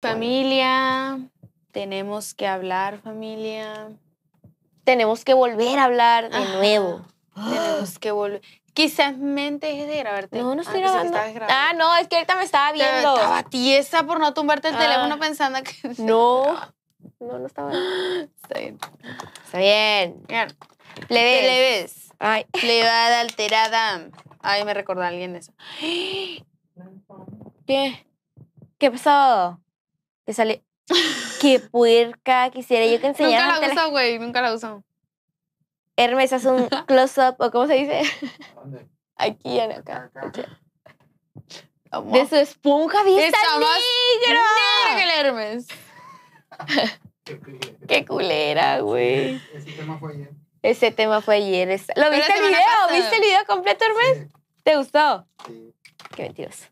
Familia, tenemos que hablar, familia. Tenemos que volver a hablar de nuevo. Tenemos que volver. Quizás mente es de grabarte. No, no estoy ah, grabando. Ah, no, es que ahorita me estaba viendo. estaba tiesa por no tumbarte el ah. teléfono pensando que. No. No, no estaba. Está bien. Está bien. bien. le ves? Ay. de alterada. Ay, me recordó a alguien eso. ¿Qué? ¿Qué pasó? Que sale, qué puerca, quisiera yo que enseñara. Nunca la uso güey, nunca la uso. Hermes, haz un close-up, o ¿cómo se dice? ¿Dónde? Aquí, acá. De su esponja bien negra. Negra, ¡ah! Hermes. Qué culera. Qué culera, güey. Ese tema fue ayer. Ese tema fue ayer. ¿Lo viste el video? ¿Viste el video completo, Hermes? ¿Te gustó? Sí. Qué mentiroso.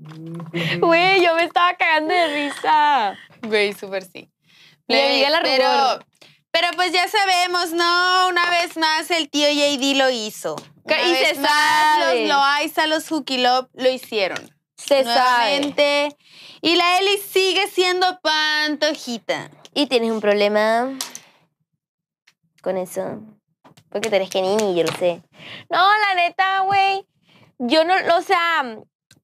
Güey, yo me estaba cagando de risa. Güey, súper sí. pero, pero pues ya sabemos, ¿no? Una vez más el tío JD lo hizo. y se sabe. Los los Hooky lo hicieron. Se Nuevamente. Y la Eli sigue siendo pantojita. Y tienes un problema con eso. Porque tenés que Kenini, yo lo sé. No, la neta, güey. Yo no, o sea,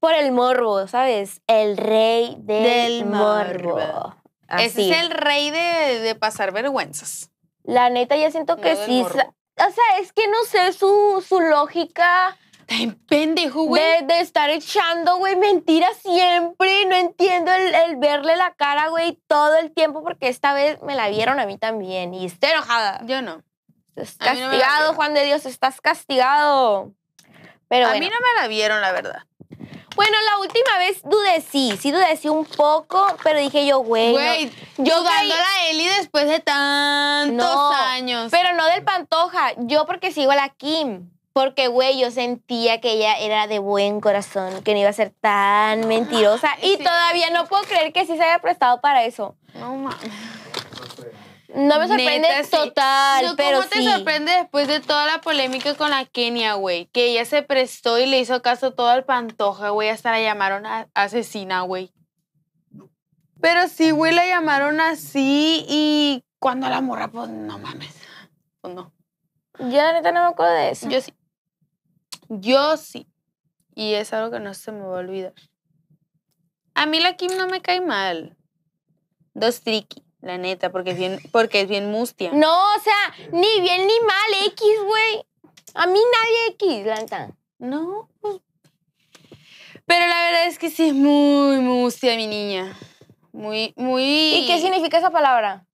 por el morbo, ¿sabes? El rey del, morbo. Así. Ese es el rey de, pasar vergüenzas. La neta, ya siento que sí. O sea, es que no sé su, su lógica. güey. De, estar echando, güey, mentiras siempre. No entiendo el, verle la cara, güey, todo el tiempo, porque esta vez me la vieron a mí también. Y estoy enojada. Yo no. Estás castigado, Juan de Dios, estás castigado. Pero a mí no me la vieron, la verdad. Bueno, la última vez dudé sí, sí dudé un poco, pero dije yo, güey. yo caí... a la Eli después de tantos años. Pero no del Pantoja, yo porque sigo a la Kim. Porque, güey, yo sentía que ella era de buen corazón, que no iba a ser tan mentirosa. Y todavía no puedo creer que sí se haya prestado para eso. No mames. No me sorprende total, pero ¿Cómo te sorprende después de toda la polémica con la Kenia, güey? Que ella se prestó y le hizo caso todo al pantoja, güey. Hasta la llamaron asesina, güey. Pero sí, güey, la llamaron así y cuando la morra, pues no mames. Pues no. Yo neta no me acuerdo de eso. Yo sí. Yo sí. Y es algo que no se me va a olvidar. A mí la Kim no me cae mal. Dos tricky. La neta, porque es bien, porque es bien mustia. No, o sea, ni bien ni mal, X, güey. A mí nadie X, la No, pues. Pero la verdad es que sí es muy mustia, mi niña. Muy, muy. ¿Y qué significa esa palabra?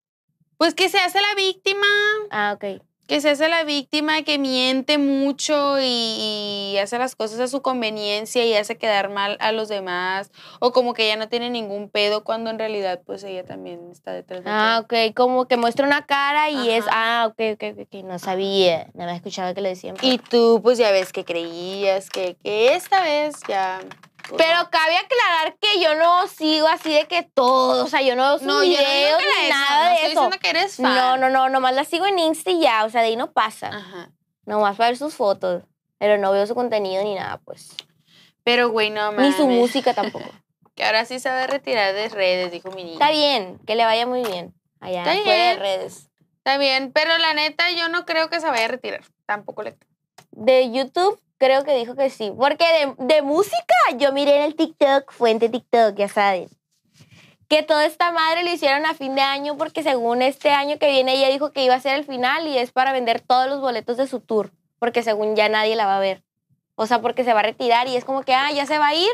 Pues que se hace la víctima. Ah, ok que se hace la víctima, que miente mucho y, hace las cosas a su conveniencia y hace quedar mal a los demás, o como que ella no tiene ningún pedo cuando en realidad pues ella también está detrás de Ah, ok, como que muestra una cara y es, ah, ok, ok, ok, no sabía, nada más escuchaba que le decían. Y tú pues ya ves que creías que, que esta vez ya pero cabe aclarar que yo no sigo así de que todo, o sea, yo no veo no, yo no nada no eso. No, no, no, nomás la sigo en Insta y ya, o sea, de ahí no pasa. Ajá. Nomás para ver sus fotos, pero no veo su contenido ni nada, pues. Pero güey, no Ni su música tampoco. que ahora sí se va a retirar de redes, dijo mi niña. Está bien, que le vaya muy bien allá fuera de redes. Está bien, pero la neta yo no creo que se vaya a retirar, tampoco le De YouTube creo que dijo que sí. Porque de, música, yo miré en el TikTok, fuente TikTok, ya saben. Que toda esta madre lo hicieron a fin de año porque según este año que viene ella dijo que iba a ser el final y es para vender todos los boletos de su tour. Porque según ya nadie la va a ver. O sea, porque se va a retirar y es como que, ah, ya se va a ir.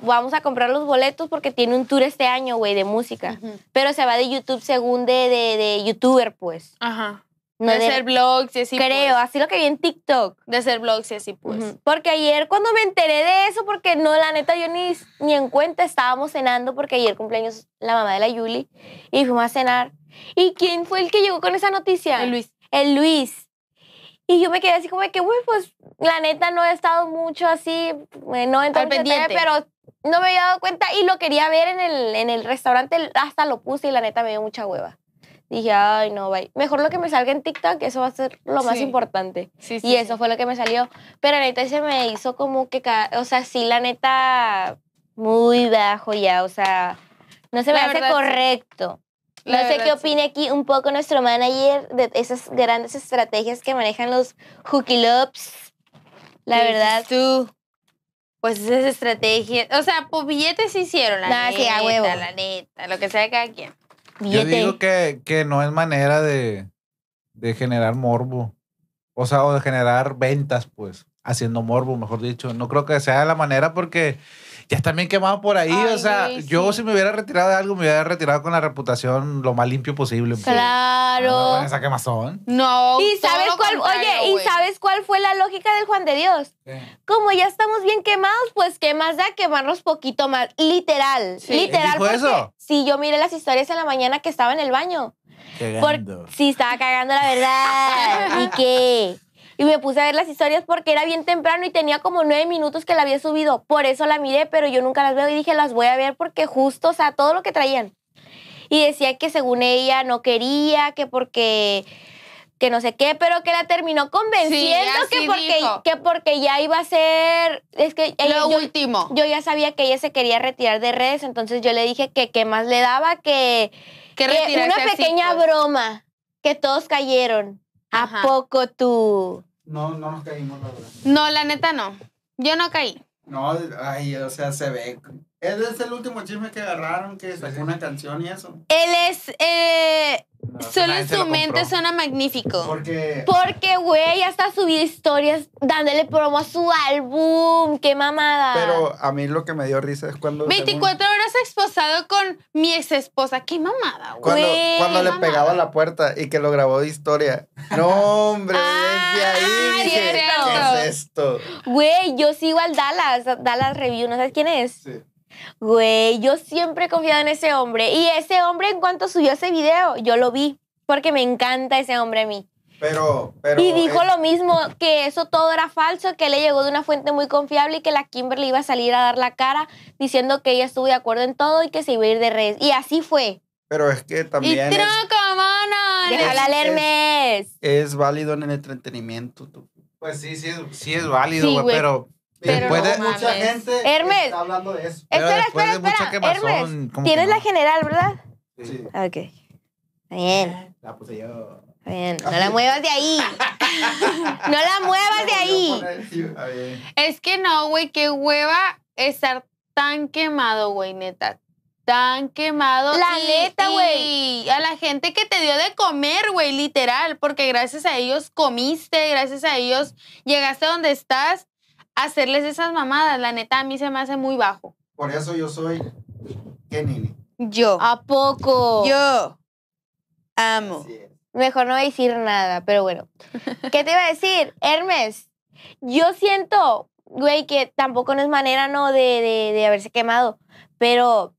Vamos a comprar los boletos porque tiene un tour este año, güey, de música. Pero se va de YouTube según de, de youtuber, pues. Ajá de, ser blogs y así. Creo, pues. así lo que vi en TikTok. De ser blogs y así, pues. Porque ayer cuando me enteré de eso, porque no, la neta, yo ni, ni en cuenta estábamos cenando, porque ayer cumpleaños la mamá de la Yuli y fuimos a cenar. ¿Y quién fue el que llegó con esa noticia? El Luis. El Luis. Y yo me quedé así como de que, uy, pues la neta no he estado mucho así, eh, no he pero no me había dado cuenta y lo quería ver en el, en el restaurante, hasta lo puse y la neta me dio mucha hueva dije, ay, no, bye. Mejor lo que me salga en TikTok, eso va a ser lo más importante. Sí, sí, y eso fue lo que me salió. Pero la neta se me hizo como que, o sea, sí, la neta, muy bajo ya, o sea, no se me hace correcto. No sé qué opina aquí un poco nuestro manager de esas grandes estrategias que manejan los hooky La verdad. Tú pues esas estrategias, o sea, pues billetes se hicieron, la neta, huevo. la neta, lo que sea que cada quien. Yo digo que, que no es manera de, de generar morbo. O sea, o de generar ventas, pues, haciendo morbo, mejor dicho. No creo que sea la manera porque ya están bien quemados por ahí. o sea, yo si me hubiera retirado de algo, me hubiera retirado con la reputación lo más limpio posible. Claro. No, esa quemazón. No. ¿Y sabes cuál, oye, ¿y sabes cuál fue la lógica del Juan de Dios? Como ya estamos bien quemados, pues qué más da quemarnos poquito más. Literal. Literal. ¿Dijo eso? Si yo miré las historias en la mañana que estaba en el baño. Cagando. sí, estaba cagando, la verdad. ¿Y qué? y me puse a ver las historias porque era bien temprano y tenía como nueve minutos que la había subido. Por eso la miré, pero yo nunca las veo y dije, las voy a ver porque justo, o sea, todo lo que traían. Y decía que según ella no quería, que porque que no sé qué, pero que la terminó convenciendo que, porque, que porque ya iba a ser, es que lo yo, último. Yo ya sabía que ella se quería retirar de redes, entonces yo le dije que qué más le daba que, que, que una pequeña broma que todos cayeron. ¿A poco tú? No, no nos caímos, la verdad. No, la neta no. Yo no caí. No, ay, o sea, se ve. Él es el último chisme que agarraron, que sacó una canción y eso. Él es, eh, Solo en su mente suena magnífico. Porque. Porque, güey, hasta subir historias dándole promo a su álbum. ¡Qué mamada! Pero a mí lo que me dio risa es cuando. 24 horas esposado con mi ex esposa. ¡Qué mamada, güey! Cuando, le pegaba a la puerta y que lo grabó de historia. ¡No, hombre! ah, ahí ¿Qué es esto? Güey, yo sigo al Dallas. Dallas Review. ¿No sabes quién es? Sí. Güey, yo siempre he confiado en ese hombre. Y ese hombre, en cuanto subió ese video, yo lo vi. Porque me encanta ese hombre a mí. Pero, pero. Y dijo lo mismo, que eso todo era falso, que le llegó de una fuente muy confiable y que la Kimberly iba a salir a dar la cara diciendo que ella estuvo de acuerdo en todo y que se iba a ir de redes. Y así fue. Pero es que también. ¡Y truco, mono! Es, válido en el entretenimiento, tú. Pues sí, sí, sí es válido, güey, pero Después mucha gente Hermes. Hermes, tienes la general, ¿verdad? Sí. Ah, ok. Bien. La puse yo. Bien, no la muevas de ahí. no la muevas de ahí. es que no, güey, qué hueva estar tan quemado, güey, neta. Tan quemado. La neta, güey. A la gente que te dio de comer, güey, literal. Porque gracias a ellos comiste, gracias a ellos llegaste a donde estás hacerles esas mamadas. La neta, a mí se me hace muy bajo. Por eso yo soy. ¿Qué Yo. ¿A poco? Yo. Amo. Mejor no voy a decir nada, pero bueno. ¿Qué te iba a decir? Hermes, yo siento, güey, que tampoco no es manera, ¿no? De, de, haberse quemado, pero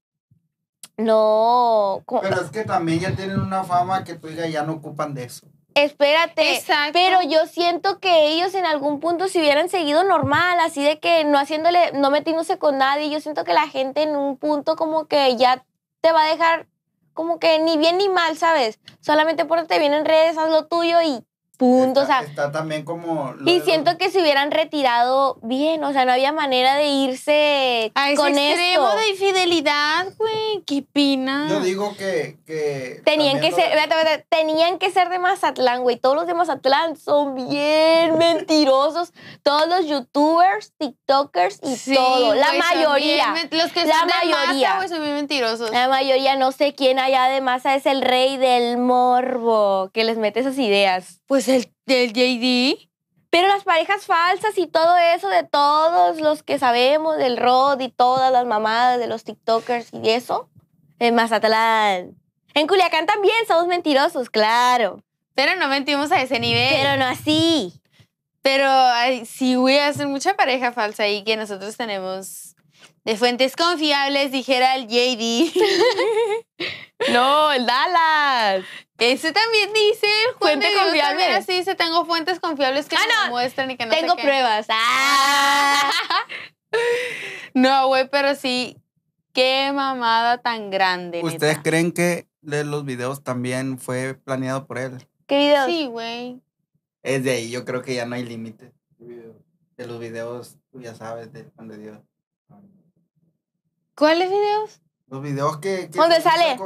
no. Pero es que también ya tienen una fama que tú digas, ya no ocupan de eso espérate. Pero yo siento que ellos en algún punto se hubieran seguido normal, así de que no haciéndole, no metiéndose con nadie. Yo siento que la gente en un punto como que ya te va a dejar como que ni bien ni mal, ¿sabes? Solamente pórtate bien en redes, haz lo tuyo y puntos. o sea, está también como... Y siento que se hubieran retirado bien, o sea, no había manera de irse a ese con extremo de infidelidad, güey, qué pina. Yo digo que... que tenían que ser, tenían que ser de Mazatlán, güey, todos los de Mazatlán son bien mentirosos, todos los youtubers, tiktokers y todo, la mayoría. los que la son mayoría. De masa, son bien mentirosos. La mayoría, no sé quién allá de masa es el rey del morbo, que les mete esas ideas. Pues pues, del JD. Pero las parejas falsas y todo eso de todos los que sabemos, del Rod y todas las mamadas de los TikTokers y eso, en Mazatlán. En Culiacán también somos mentirosos, claro. Pero no mentimos a ese nivel. Pero no así. Pero si sí, voy a hacer mucha pareja falsa ahí que nosotros tenemos de fuentes confiables, dijera el JD. no, el Dallas. Ese también dice el Juan fuente confiable. así dice, tengo fuentes confiables que ah, no. muestran y que no Tengo sé qué. pruebas. Ah. no, güey, pero sí, qué mamada tan grande. ¿Ustedes creen que de los videos también fue planeado por él? ¿Qué videos? Sí, güey. Es de ahí, yo creo que ya no hay límite. De los videos, tú ya sabes, de Juan de Dios. ¿Cuáles videos? Los videos que... ¿Dónde sale?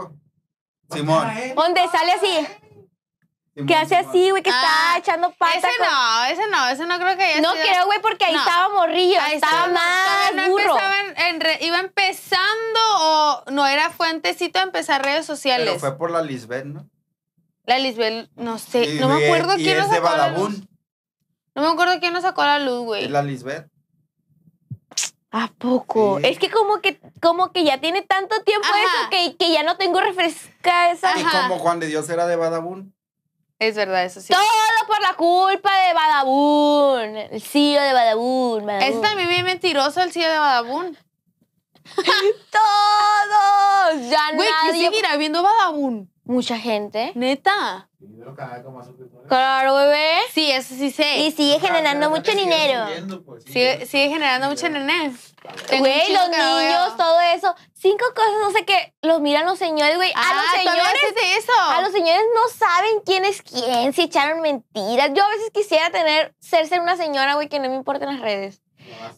Simón. ¿Dónde sale así. que hace así, güey, que ah, está echando pata. Ese no, ese no, ese no creo que haya No creo, güey, porque ahí estaba morrillo. Ahí estaba más iba empezando o no era fuentecito a empezar redes sociales. Pero fue por la Lisbeth, ¿no? La Lisbeth, no sé, no me acuerdo quién nos sacó la luz. No me acuerdo quién nos sacó la luz, güey. ¿Y la Lisbeth. ¿A poco? Es que como que como que ya tiene tanto tiempo eso que, ya no tengo refresca esa. Y como Juan de Dios era de Badabun. Es verdad, eso sí. Todo por la culpa de Badabun. El CEO de Badabun. Es también bien mentiroso el CEO de Badabun. Todos. Ya nadie. ¿quién viendo Badabun? mucha gente. ¿Neta? Claro, bebé. Sí, eso sí sé. Y sigue generando mucho dinero. Pues, sigue, sigue generando mucho dinero. Güey, los niños, todo eso. Cinco cosas, no sé qué. Los miran los señores, güey. a ah, los señores. eso? A los señores no saben quién es quién, Se echaron mentiras. Yo a veces quisiera tener, ser ser una señora, güey, que no me importen las redes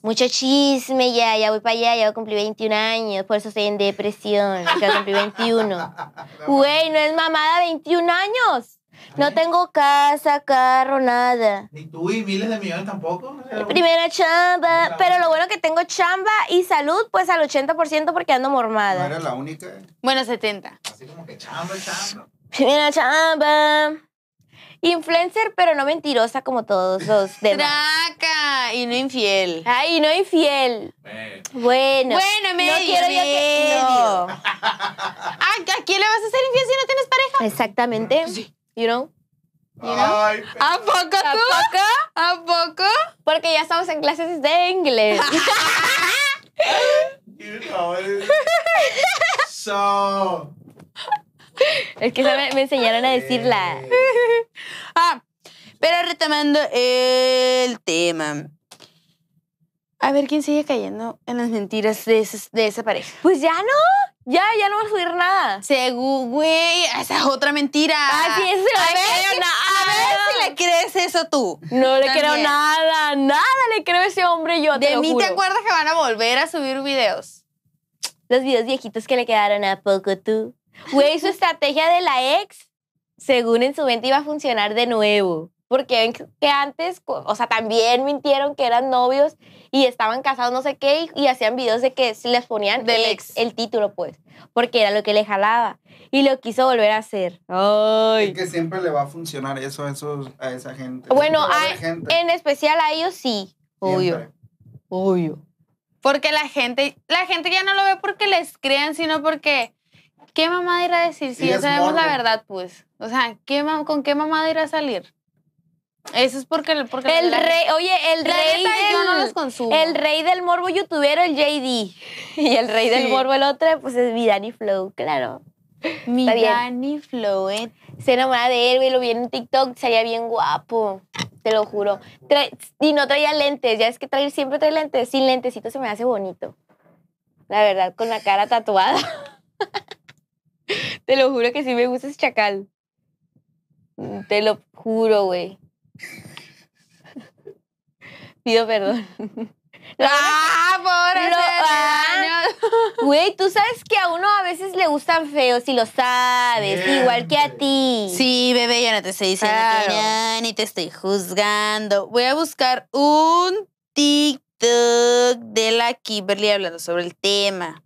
mucho chisme ya, ya voy para allá, ya cumplí 21 años, por eso estoy en depresión, ya cumplí 21. Güey, no es mamada 21 años. No ¿Eh? tengo casa, carro, nada. Ni tú y miles de millones tampoco. primera chamba. pero lo bueno que tengo chamba y salud, pues al 80% porque ando mormada. ¿No era la única? Bueno, 70. Así como que chamba, chamba. Primera chamba. Influencer, pero no mentirosa como todos los demás. ¡Traca! Y no infiel. Ay, no infiel. Bueno. Bueno, medio. No quiero que... No. ¿A, quién le vas a hacer infiel si no tienes pareja? Exactamente. Sí. You know? You know? Ay, ¿A poco tú? ¿A poco? ¿A poco? Porque ya estamos en clases de inglés. Eh. so... Es que me, me enseñaron a decirla. Eh. Pero retomando el tema. A ver quién sigue cayendo en las mentiras de, esa pareja. Pues ya no. Ya, ya no va a subir nada. Según, güey, esa es otra mentira. a, ver, a ver si le crees eso tú. No le creo nada, nada le creo ese hombre yo. De mí te acuerdas que van a volver a subir videos. Los videos viejitos que le quedaron a poco tú. Güey, su estrategia de la ex, según en su mente, iba a funcionar de nuevo porque que antes, o sea, también mintieron que eran novios y estaban casados no sé qué y, hacían videos de que les ponían el, el, título, pues, porque era lo que le jalaba y lo quiso volver a hacer. Ay. que siempre le va a funcionar eso, eso a esa gente. Bueno, en especial a ellos sí, obvio. Porque la gente, la gente ya no lo ve porque les crean, sino porque ¿qué mamá irá a decir si sabemos la verdad, pues? O sea, ¿qué, ¿con qué mamá irá a salir? Eso es porque... el rey, oye, el rey El rey del morbo youtuber el JD. Y el rey del morbo, el otro, pues es mi Dani Flow, claro. Mi Flow, eh. Se enamora de él, güey, lo vi en TikTok, salía bien guapo. Te lo juro. y no traía lentes, ya es que traer siempre trae lentes. Sin lentecito se me hace bonito. La verdad, con la cara tatuada. Te lo juro que sí me gusta ese chacal. Mm, te lo juro, güey. Pido perdón. ¡Ah, por Lo, ¡Ah! güey, tú sabes que a uno a veces le gustan feos y lo sabes, igual que a ti. Sí, bebé, ya no te estoy diciendo que ni te estoy juzgando. Voy a buscar un TikTok de la Kimberly hablando sobre el tema.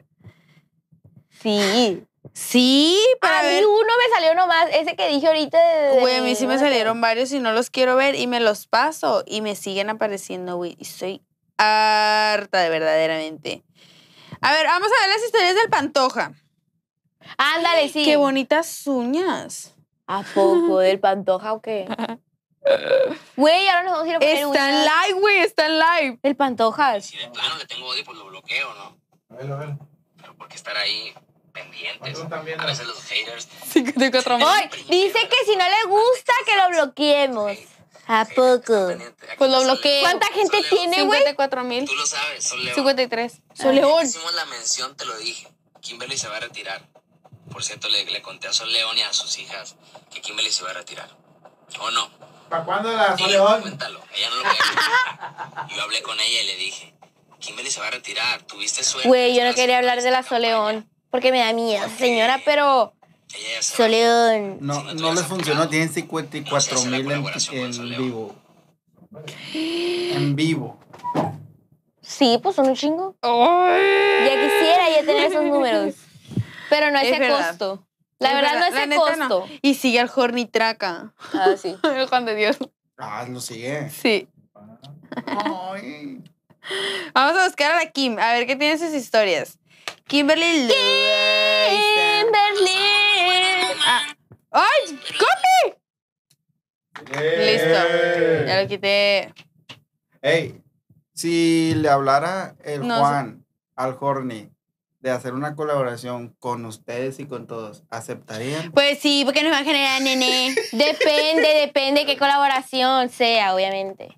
Sí. Sí, para A mí uno me salió nomás, ese que dije ahorita. De, güey, a mí sí me salieron varios y no los quiero ver y me los paso y me siguen apareciendo, güey. Y soy harta de verdaderamente. A ver, vamos a ver las historias del Pantoja. Ándale, sí. Qué bonitas uñas. ¿A poco? ¿Del Pantoja o qué? Güey, ahora nos vamos a ir a poner Está en live, güey, está en live. El Pantoja. Si de plano le tengo odio, pues lo bloqueo, ¿no? A ver, a ver. Pero qué estar ahí pendientes. A veces los haters. Sí, ¡Ay! Dice que si no le gusta, que lo bloqueemos. ¿A poco? Pues lo bloqueé. ¿Cuánta gente tiene, güey? 54 mil. Tú lo sabes, Soleón. 53. Soleón. Hicimos la mención, te lo dije. Kimberly se va a retirar. Por cierto, le, le conté a Soleón y a sus hijas que Kimberly se va a retirar. ¿O no? ¿Para cuándo la Soleón? Cuéntalo, ella no lo puede Yo hablé con ella y le dije, Kimberly se va a retirar, tuviste suerte. Güey, yo no quería hablar de la Soleón. Porque me da miedo, señora, pero... Soleón. No, no, les funcionó, tienen 54 mil en, vivo. En vivo. Sí, pues son un chingo. Ya quisiera ya tener esos números. Pero no es costo. La verdad, no es costo. Y sigue al Horny Traca. Ah, sí. el Juan de Dios. Ah, lo sigue. Sí. Vamos a buscar a la Kim, a ver qué tiene sus historias. Kimberly. Kimberly. Ah. ¡Ay! ¡Copy! Listo. Ya lo quité. Ey, si le hablara el Juan al Horny de hacer una colaboración con ustedes y con todos, ¿aceptarían? Pues sí, porque nos va a generar nene. depende, depende qué colaboración sea, obviamente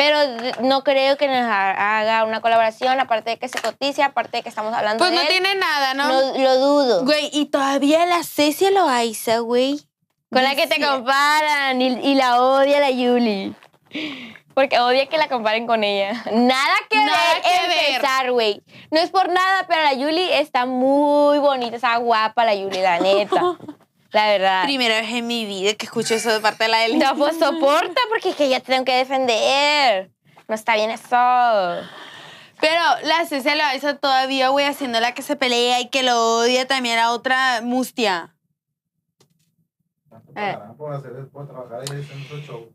pero no creo que nos haga una colaboración, aparte de que se cotice, aparte de que estamos hablando pues de Pues no tiene nada, ¿no? Lo dudo. Güey, y todavía la lo aiza, güey. Con la que te comparan y, la odia la Yuli. Porque odia que la comparen con ella. Nada que nada que güey. No es por nada, pero la Yuli está muy bonita, está guapa la Yuli, la neta. La verdad. Primera vez en mi vida que escucho eso de parte de la élite No, pues soporta porque es que ya tengo que defender. No está bien eso. Pero la lo hizo todavía, güey, haciendo la que se pelea y que lo odia también a otra mustia.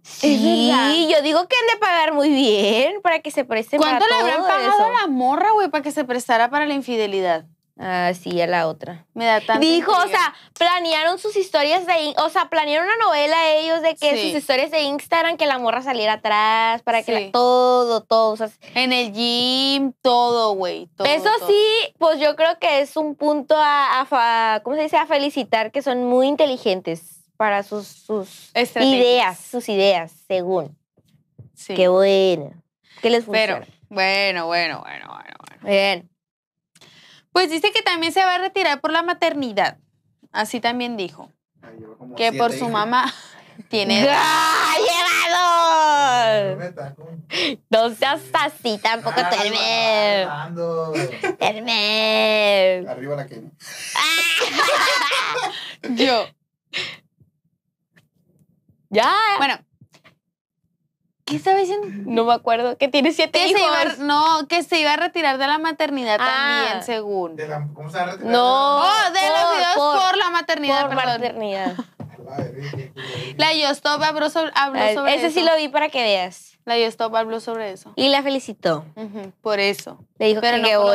Sí, yo digo que han de pagar muy bien para que se preste ¿Cuánto le habrán pagado a la morra, güey, para que se prestara para la infidelidad? Ah, sí, a la otra. Me da tanto. Dijo, o sea, planearon sus historias de. O sea, planearon una novela ellos de que sus historias de Instagram, que la morra saliera atrás, para que todo, todo. en el gym, todo, güey. Eso sí, pues yo creo que es un punto a, ¿Cómo se dice? A felicitar que son muy inteligentes para sus, ideas, sus ideas, según. Sí. Qué bueno. ¿Qué les Pero, bueno, bueno, bueno, bueno. bueno. Bien. Pues dice que también se va a retirar por la maternidad. Así también dijo. que por su mamá tiene. ¡Ah, llevado! No seas así tampoco, ah, Termel. Arriba la que. Yo. Ya. Bueno, ¿Qué estaba diciendo? No me acuerdo. Que tiene siete hijos. no, que se iba a retirar de la maternidad ah. también, según. ¿Cómo se va a retirar? No, oh, de, los por, por, la maternidad. Por perdón. maternidad. la Yostop habló sobre, ah, sobre eso. Ese sí lo vi para que veas. La Yostop habló sobre eso. Y la felicitó. por eso. Le dijo que no qué por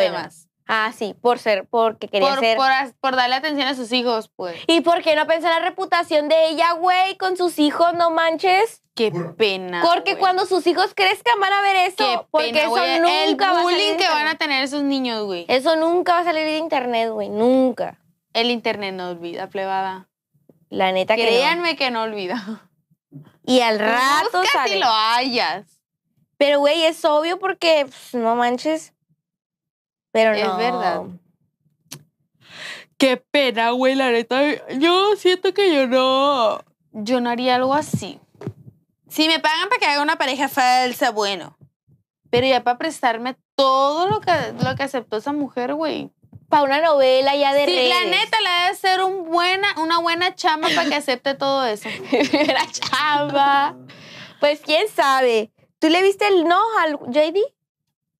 Ah, sí, por ser, porque quería ser. Por, darle atención a sus hijos, pues. ¿Y por qué no pensar en la reputación de ella, güey, con sus hijos, no manches? Qué pena. Porque cuando sus hijos crezcan van a ver eso. porque eso nunca va a salir. bullying que van a tener esos niños, güey. Eso nunca va a salir de internet, güey. Nunca. El internet no olvida, plebada. La neta Créanme que. no. que no olvida. Y al rato. Busca lo hayas. Pero, güey, es obvio porque, pues, no manches. Pero no. Es verdad. Qué pena, güey, la neta. Yo siento que yo no. Yo no haría algo así. Si me pagan para que haga una pareja falsa, bueno. Pero ya para prestarme todo lo que, lo que aceptó esa mujer, güey. Para una novela ya de sí, la neta, la debe ser una buena chamba para que acepte todo eso. Primera chamba. Pues quién sabe. ¿Tú le viste el no al JD?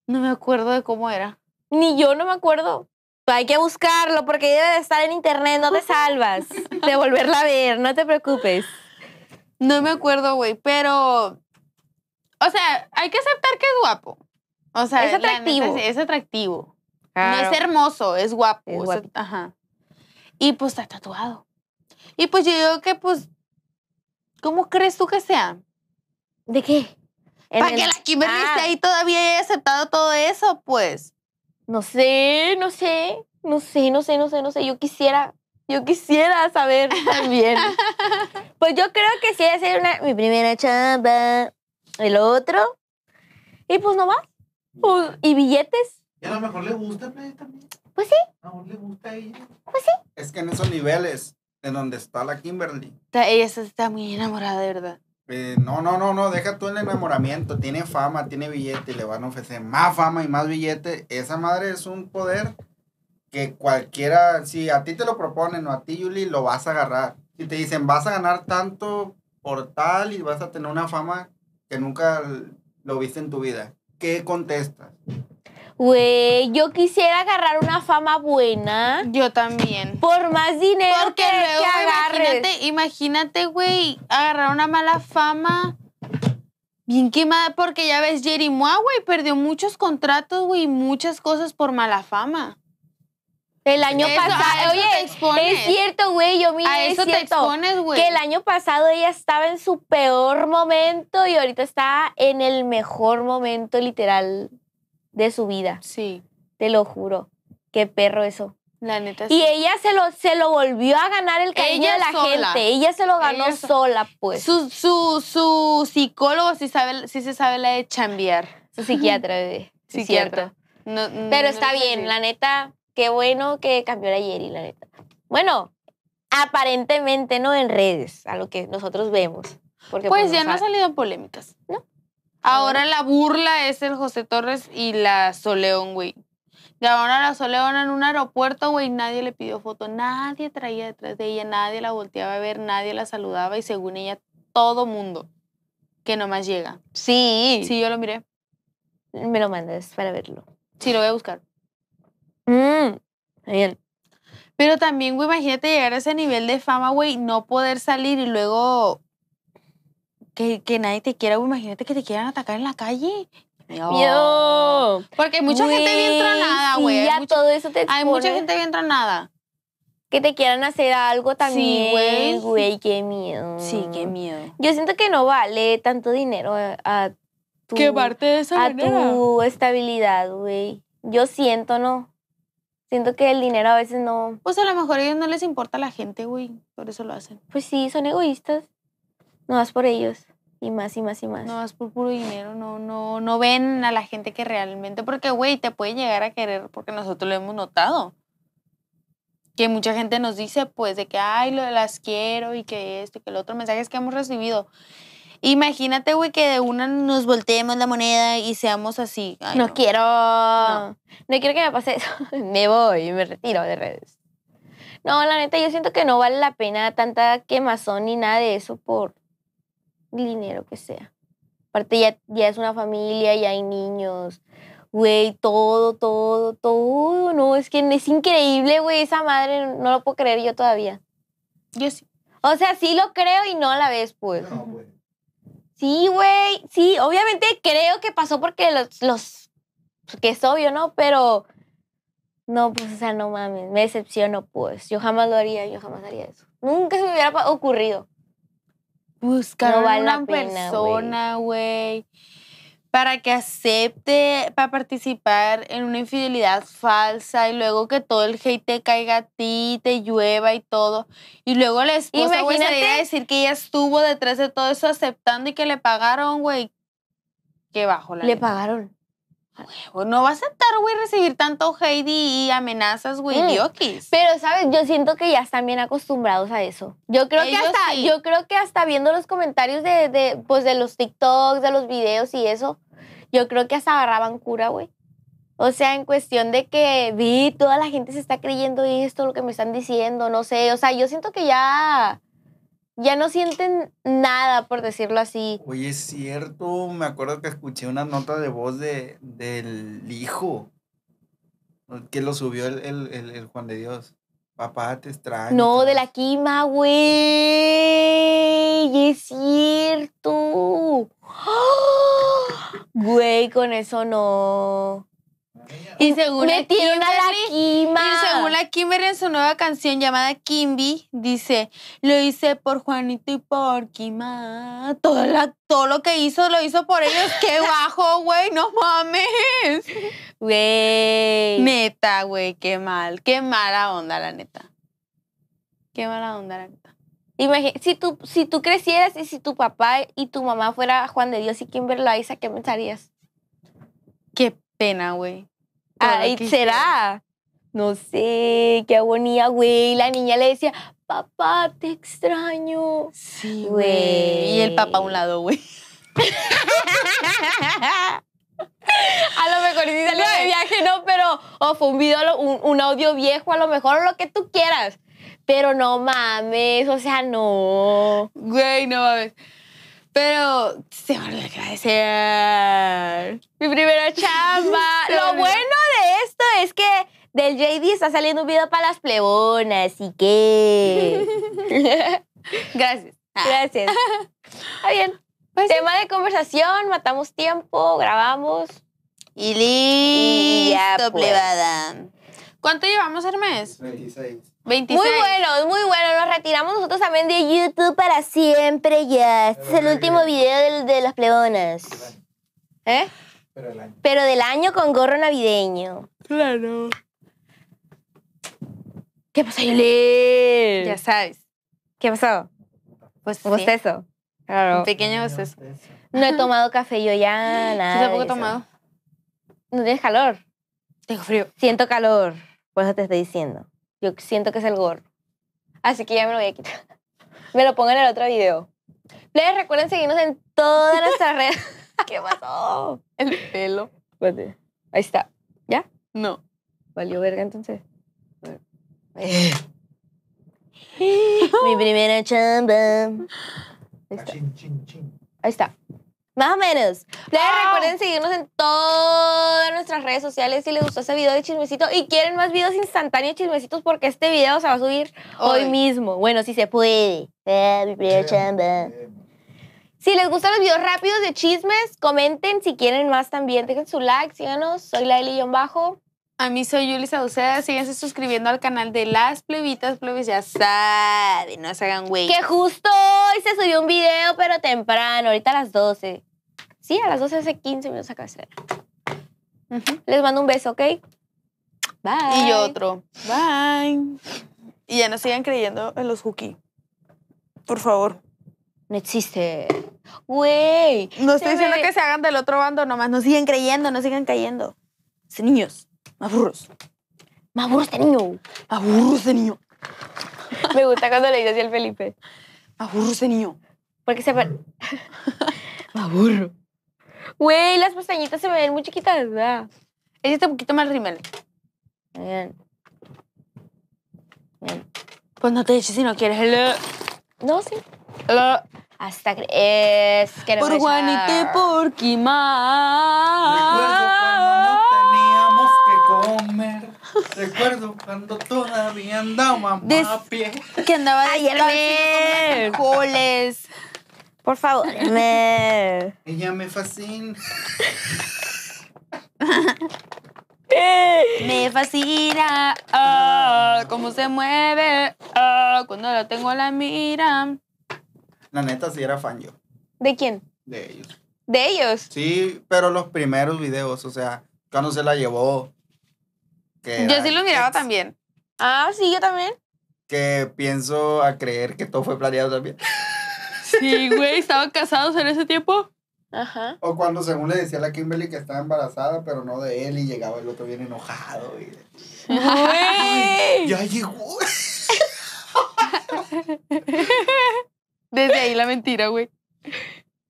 No me acuerdo de cómo era. Ni yo no me acuerdo. Pues, hay que buscarlo porque debe de estar en internet, no te salvas de volverla a ver, no te preocupes. No me acuerdo, güey, pero... O sea, hay que aceptar que es guapo. O sea, es atractivo. es, atractivo. No es hermoso, es guapo. ajá. Y pues está tatuado. Y pues yo digo que pues... ¿Cómo crees tú que sea? ¿De qué? Para que la Kimberly ah. esté ahí todavía haya aceptado todo eso, pues. No sé, no sé, no sé, no sé, no sé, no sé. Yo quisiera, yo quisiera saber también. pues yo creo que sí es una, mi primera chamba, el otro. Y pues no va. Pues, y billetes. Y a lo mejor le gusta a también. Pues sí. A lo mejor le gusta a ella. Pues sí. Es que en esos niveles en donde está la Kimberly. ella está muy enamorada, de verdad. Eh, no, no, no, no, deja tú el enamoramiento. Tiene fama, tiene billete, le van a ofrecer más fama y más billete. Esa madre es un poder que cualquiera, si a ti te lo proponen o a ti, Yuli, lo vas a agarrar. Si te dicen, vas a ganar tanto por tal y vas a tener una fama que nunca lo viste en tu vida, ¿qué contestas? Güey, yo quisiera agarrar una fama buena. Yo también. Por más dinero Porque que, luego, Imagínate, güey, agarrar una mala fama. Bien quemada, porque ya ves, Jerry güey, perdió muchos contratos, güey, muchas cosas por mala fama. El año pasado, oye, es cierto, güey, yo mira, a eso te expones, güey. Que el año pasado ella estaba en su peor momento y ahorita está en el mejor momento, literal de su vida. Sí. Te lo juro. Qué perro eso. La neta Y ella se lo, se lo volvió a ganar el cariño de la gente. Ella se lo ganó sola, pues. Su, su, su psicólogo sí, sabe, se sabe la de chambear. Su psiquiatra, bebé. cierto, No, Pero está bien, la neta, qué bueno que cambió la Yeri, la neta. Bueno, aparentemente no en redes, a lo que nosotros vemos. Porque pues, pues ya no ha salido polémicas. No. Ahora la burla es el José Torres y la Soleón, güey. Llamaron a la Soleón en un aeropuerto, güey, nadie le pidió foto, nadie traía detrás de ella, nadie la volteaba a ver, nadie la saludaba y según ella, todo mundo que nomás llega. Sí. Sí, yo lo miré. Me lo mandas para verlo. Sí, lo voy a buscar. Mmm, bien. Pero también, güey, imagínate llegar a ese nivel de fama, güey, no poder salir y luego que, nadie te quiera, imagínate que te quieran atacar en la calle. miedo Porque hay mucha gente bien nada güey. Ya a todo eso te expone. Hay mucha gente bien nada Que te quieran hacer algo también, güey. qué miedo. Sí, qué miedo. Yo siento que no vale tanto dinero a tu... parte de esa a tu estabilidad, güey. Yo siento, ¿no? Siento que el dinero a veces no... Pues a lo mejor a ellos no les importa la gente, güey. Por eso lo hacen. Pues sí, son egoístas. No vas por ellos y más y más y más. No, es por puro dinero, no, no, no ven a la gente que realmente, porque güey, te puede llegar a querer porque nosotros lo hemos notado. Que mucha gente nos dice, pues, de que, ay, lo, las quiero y que esto, que el otro mensaje es que hemos recibido. Imagínate, güey, que de una nos volteemos la moneda y seamos así. no, quiero. No. quiero que me pase eso. me voy, me retiro de redes. No, la neta, yo siento que no vale la pena tanta quemazón ni nada de eso por dinero que sea. Aparte ya, ya es una familia, ya hay niños, güey, todo, todo, todo. No, es que es increíble, güey, esa madre, no lo puedo creer yo todavía. Yo sí. O sea, sí lo creo y no a la vez, pues. No, güey. Sí, güey, sí, obviamente creo que pasó porque los, los, pues, que es obvio, ¿no? Pero, no, pues, o sea, no mames, me decepciono, pues. Yo jamás lo haría, yo jamás haría eso. Nunca se me hubiera ocurrido buscar una persona, güey, para que acepte para participar en una infidelidad falsa y luego que todo el hate te caiga a ti, te llueva y todo. Y luego la esposa, imagínate, decir que ella estuvo detrás de todo eso aceptando y que le pagaron, güey. Qué bajo la Le pagaron no va a aceptar, güey, recibir tanto Heidi y amenazas, güey, mm. Pero, ¿sabes? Yo siento que ya están bien acostumbrados a eso. Yo creo que hasta, viendo los comentarios de, pues, de los TikToks, de los videos y eso, yo creo que hasta agarraban cura, güey. O sea, en cuestión de que vi, toda la gente se está creyendo esto, lo que me están diciendo, no sé. O sea, yo siento que ya ya no sienten nada, por decirlo así. Oye, es cierto, me acuerdo que escuché una nota de voz del hijo, que lo subió el, Juan de Dios. Papá, te extraño. No, de la quima, güey. Es cierto. Güey, con eso no. Y según la Kimberly, Y según la en su nueva canción llamada Kimby, dice, lo hice por Juanito y por Kima. Todo, la, todo lo que hizo, lo hizo por ellos. ¡Qué bajo, güey! ¡No mames! Güey. Neta, güey, qué mal. Qué mala onda, la neta. Qué mala onda, la neta. si, tú, si tú crecieras y si tu papá y tu mamá fuera Juan de Dios y Kimberly Isa, ¿qué pensarías? Qué pena, güey. Ay, será. No sé, qué agonía, güey. La niña le decía, papá, te extraño. Sí, güey. Y el papá a un lado, güey. A lo mejor si salió de viaje, no, pero. O fue un video, un, audio viejo, a lo mejor, lo que tú quieras. Pero no mames, o sea, no. Güey, no mames. Pero se me olvidó agradecer. Mi primera chamba. Lo bueno de esto es que del JD está saliendo un video para las plebonas, así que. Gracias. Ah. Gracias. Está bien. Pues Tema de conversación, matamos tiempo, grabamos. Y listo, pues. ¿Cuánto llevamos, Hermes? 26. Muy bueno, muy bueno. Nos retiramos nosotros también de YouTube para siempre ya. Este es el último video de, los las pleonas. ¿Eh? Pero del año. con gorro navideño. Claro. ¿Qué pasó, Ya sabes. ¿Qué pasó? Pues Un Claro. pequeño bostezo. No he tomado café yo ya, nada. Yo tampoco tomado. ¿No tienes calor? Tengo frío. Siento calor. Por eso te estoy diciendo. Yo siento que es el gorro. Así que ya me lo voy a quitar. Me lo pongo en el otro video. les recuerden seguirnos en todas nuestras redes. ¿Qué pasó? El pelo. Ahí está. ¿Ya? No. ¿Valió verga entonces? Mi primera chamba. Ah, Ahí está. Ahí está. Más o menos. recuerden seguirnos en todas nuestras redes sociales si les gustó ese video de chismecito y quieren más videos instantáneos chismecitos porque este video se va a subir hoy, mismo. Bueno, si se puede. Eh, si les gustan los videos rápidos de chismes, comenten si quieren más también. Dejen su like, síganos. Soy Laeli-Bajo. A mí soy Yulisa ustedes Síguense suscribiendo al canal de Las Plebitas Plebis. Ya saben, no se hagan güey. Que justo hoy se subió un video, pero temprano, ahorita a las 12. Sí, a las 12 hace 15 minutos acá. Uh Les mando un beso, ¿ok? Bye. Y otro. Bye. Y ya no sigan creyendo en los hookies. Por favor. No existe. Güey. No estoy diciendo que se hagan del otro bando nomás. No sigan creyendo, no sigan cayendo. Son niños me aburros. de niño. Me aburro niño. me gusta cuando le dices así al Felipe. Me aburro este niño. Porque se... me aburro. Güey, las pestañitas se me ven muy chiquitas, ¿verdad? Es este poquito más rímel. Bien. Bien. Pues no te eches si no quieres. el... Eh. No, sí. Eh. Hasta que... Es que no Por Juanite, por Kimar. Recuerdo cuando todavía andaba a pie. Que andaba de Ayer coles. Por favor, Me Ella me fascina. Me fascina ah, cómo se mueve ah, cuando la tengo a la mira. La neta sí era fan yo. ¿De quién? De ellos. ¿De ellos? Sí, pero los primeros videos, o sea, cuando se la llevó yo sí lo miraba también. Ah, sí, yo también. Que pienso a creer que todo fue planeado también. Sí, güey, estaban casados en ese tiempo. Ajá. O cuando según le decía a la Kimberly que estaba embarazada, pero no de él, y llegaba el otro bien enojado. Y... ¡Ya llegó! Desde ahí la mentira, güey.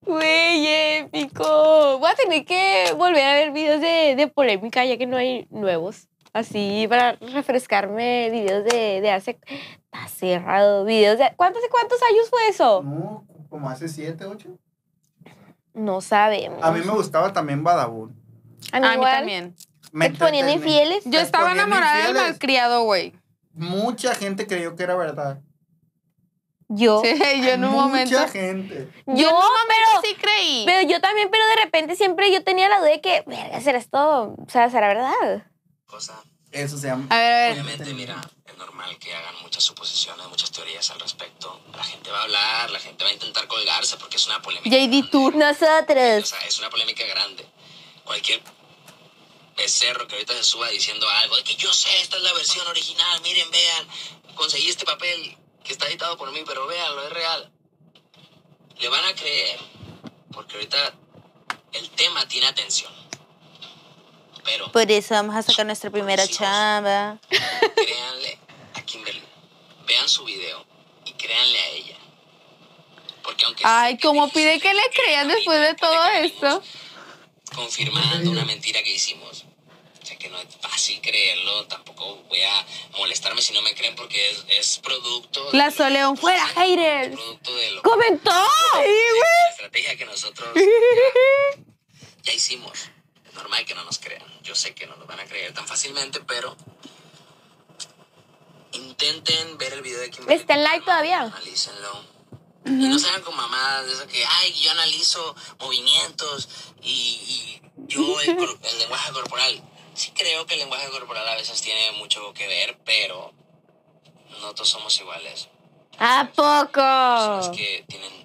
Güey, épico. Voy a tener que volver a ver videos de, de polémica ya que no hay nuevos así para refrescarme videos de, hace, está cerrado videos de... ¿Cuántos, ¿Cuántos años fue eso? No, como hace siete, ocho. No sabemos. A mí me gustaba también Badabun. A mí, también. Me ponían infieles? Yo estaba enamorada del malcriado, güey. Mucha gente creyó que era verdad. Yo. Sí, yo en un momento. Mucha gente. Yo, pero, sí creí. Pero yo también, pero de repente siempre yo tenía la duda de que, verga, ¿será esto? O sea, ¿será verdad? cosa. Eso se Obviamente, mira, es normal que hagan muchas suposiciones, muchas teorías al respecto. La gente va a hablar, la gente va a intentar colgarse porque es una polémica. JD a nosotros. O sea, es una polémica grande. Cualquier becerro que ahorita se suba diciendo algo de que yo sé, esta es la versión original, miren, vean, conseguí este papel que está editado por mí, pero lo es real. Le van a creer porque ahorita el tema tiene atención. Por eso vamos a sacar nuestra primera chamba. Créanle a Kimberly. Vean su video y créanle a ella. Porque aunque. Ay, como pide que le crean después de todo esto. Confirmando una mentira que hicimos. O sea que no es fácil creerlo, tampoco voy a molestarme si no me creen porque es, producto... La Soleón fuera, haters. Producto de ¡Comentó! la estrategia que nosotros ya hicimos normal que no nos crean. Yo sé que no nos van a creer tan fácilmente, pero intenten ver el video de quien. Está en live todavía. Analícenlo. Y no sean con mamadas de eso que, ay, yo analizo movimientos y, yo el, lenguaje corporal. Sí creo que el lenguaje corporal a veces tiene mucho que ver, pero no todos somos iguales. ¿A poco? Es que tienen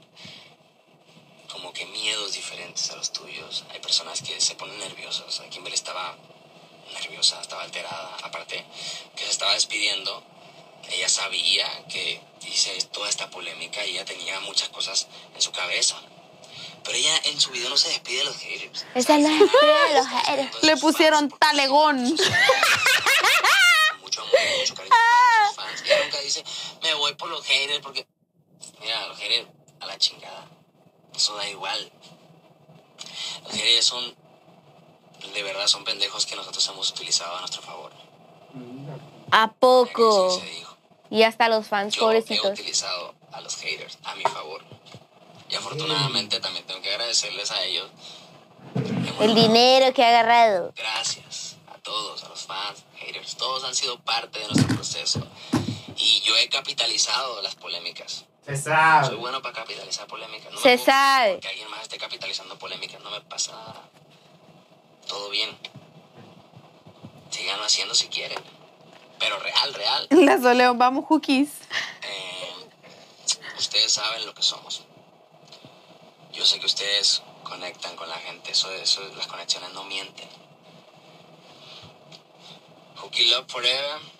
como que miedos diferentes a los tuyos. Hay personas que se ponen nerviosas. Kimberly estaba nerviosa, estaba alterada. Aparte, que se estaba despidiendo, ella sabía que hice toda esta polémica y ella tenía muchas cosas en su cabeza. Pero ella en su video no se despide de los haters. Esa no se despide de los haters. Le pusieron talegón. Mucho amor, mucho cariño para sus fans. Ella nunca dice, me voy por los haters porque... Mira, los haters a la chingada. Eso da igual. los haters son, de verdad, son pendejos que nosotros hemos utilizado a nuestro favor. ¿A poco? Y hasta los fans Yo He utilizado a los haters a mi favor. Y afortunadamente también tengo que agradecerles a ellos. El dinero que ha agarrado. Gracias a todos, a los fans, haters. Todos han sido parte de nuestro proceso. Y yo he capitalizado las polémicas. Se Soy bueno para capitalizar polémica. No Que alguien más esté capitalizando polémica, no me pasa Todo bien. Sigan haciendo si quieren. Pero real, real. La Soleón, vamos, cookies. Eh, ustedes saben lo que somos. Yo sé que ustedes conectan con la gente. Eso, las conexiones no mienten. Hookie Love Forever.